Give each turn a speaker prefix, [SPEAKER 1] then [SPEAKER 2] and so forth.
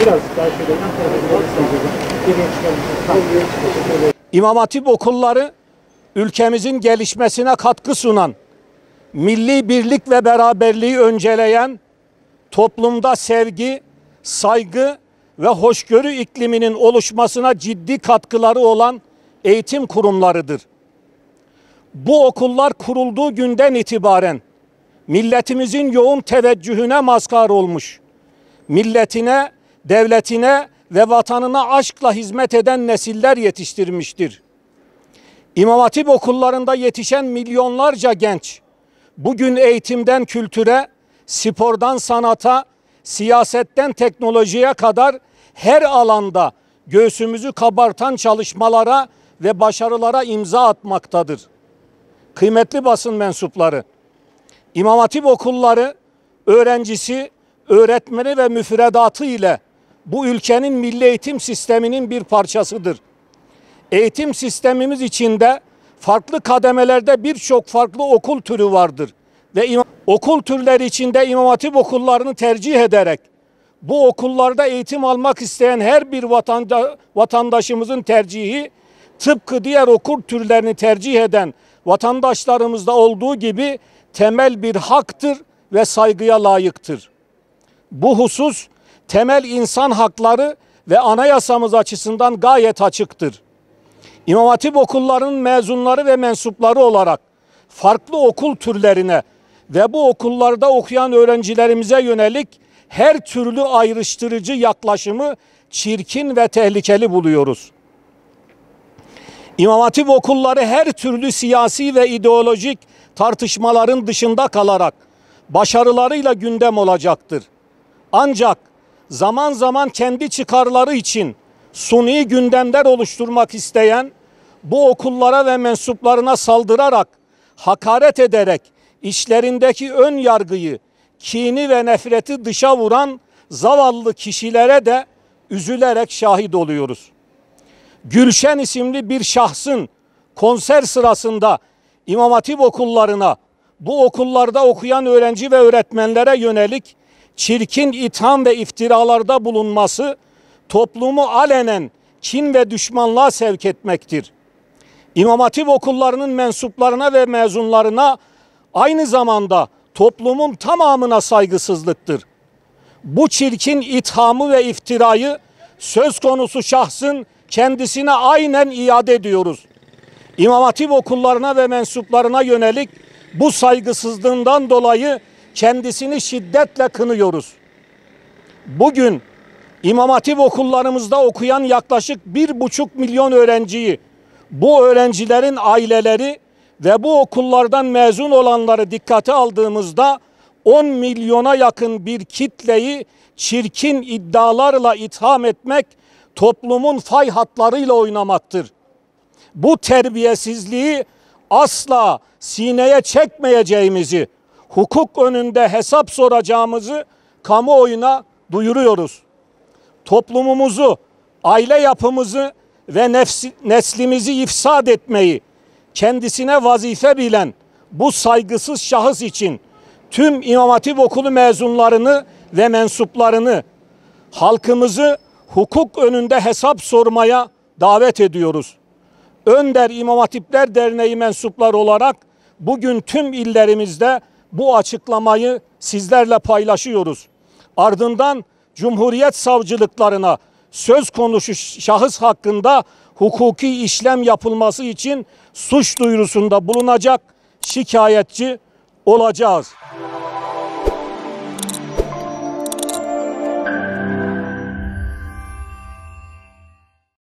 [SPEAKER 1] Biraz İmam Hatip okulları ülkemizin gelişmesine katkı sunan, milli birlik ve beraberliği önceleyen, toplumda sevgi, saygı ve hoşgörü ikliminin oluşmasına ciddi katkıları olan eğitim kurumlarıdır. Bu okullar kurulduğu günden itibaren milletimizin yoğun teveccühüne mazkar olmuş. Milletine, devletine ve vatanına aşkla hizmet eden nesiller yetiştirmiştir. İmam Hatip okullarında yetişen milyonlarca genç bugün eğitimden kültüre, spordan sanata, siyasetten teknolojiye kadar her alanda göğsümüzü kabartan çalışmalara ve başarılara imza atmaktadır. Kıymetli basın mensupları, İmam Hatip okulları öğrencisi, öğretmeni ve müfredatı ile bu ülkenin milli eğitim sisteminin bir parçasıdır. Eğitim sistemimiz içinde farklı kademelerde birçok farklı okul türü vardır. Ve okul türleri içinde İmam Hatip okullarını tercih ederek bu okullarda eğitim almak isteyen her bir vatanda, vatandaşımızın tercihi tıpkı diğer okul türlerini tercih eden vatandaşlarımızda olduğu gibi temel bir haktır ve saygıya layıktır. Bu husus temel insan hakları ve anayasamız açısından gayet açıktır. İmam Hatip okullarının mezunları ve mensupları olarak farklı okul türlerine ve bu okullarda okuyan öğrencilerimize yönelik her türlü ayrıştırıcı yaklaşımı çirkin ve tehlikeli buluyoruz. İmam Hatip okulları her türlü siyasi ve ideolojik tartışmaların dışında kalarak başarılarıyla gündem olacaktır. Ancak zaman zaman kendi çıkarları için suni gündemler oluşturmak isteyen bu okullara ve mensuplarına saldırarak, hakaret ederek içlerindeki ön yargıyı, kini ve nefreti dışa vuran zavallı kişilere de üzülerek şahit oluyoruz. Gülşen isimli bir şahsın konser sırasında İmam Hatip okullarına, bu okullarda okuyan öğrenci ve öğretmenlere yönelik çirkin itham ve iftiralarda bulunması toplumu alenen kin ve düşmanlığa sevk etmektir. İmam Hatip okullarının mensuplarına ve mezunlarına aynı zamanda toplumun tamamına saygısızlıktır. Bu çirkin ithamı ve iftirayı söz konusu şahsın kendisine aynen iade ediyoruz. İmam Hatip okullarına ve mensuplarına yönelik bu saygısızlığından dolayı kendisini şiddetle kınıyoruz. Bugün İmam Hatip okullarımızda okuyan yaklaşık bir buçuk milyon öğrenciyi, bu öğrencilerin aileleri ve bu okullardan mezun olanları dikkate aldığımızda 10 milyona yakın bir kitleyi çirkin iddialarla itham etmek toplumun fay hatlarıyla oynamaktır. Bu terbiyesizliği asla sineye çekmeyeceğimizi, hukuk önünde hesap soracağımızı kamuoyuna duyuruyoruz. Toplumumuzu, aile yapımızı ve nefsi, neslimizi ifsad etmeyi kendisine vazife bilen bu saygısız şahıs için tüm İmam Hatip Okulu mezunlarını ve mensuplarını halkımızı hukuk önünde hesap sormaya davet ediyoruz. Önder İmam Hatipler Derneği mensuplar olarak bugün tüm illerimizde bu açıklamayı sizlerle paylaşıyoruz. Ardından Cumhuriyet savcılıklarına söz konusu şahıs hakkında hukuki işlem yapılması için suç duyurusunda bulunacak şikayetçi olacağız.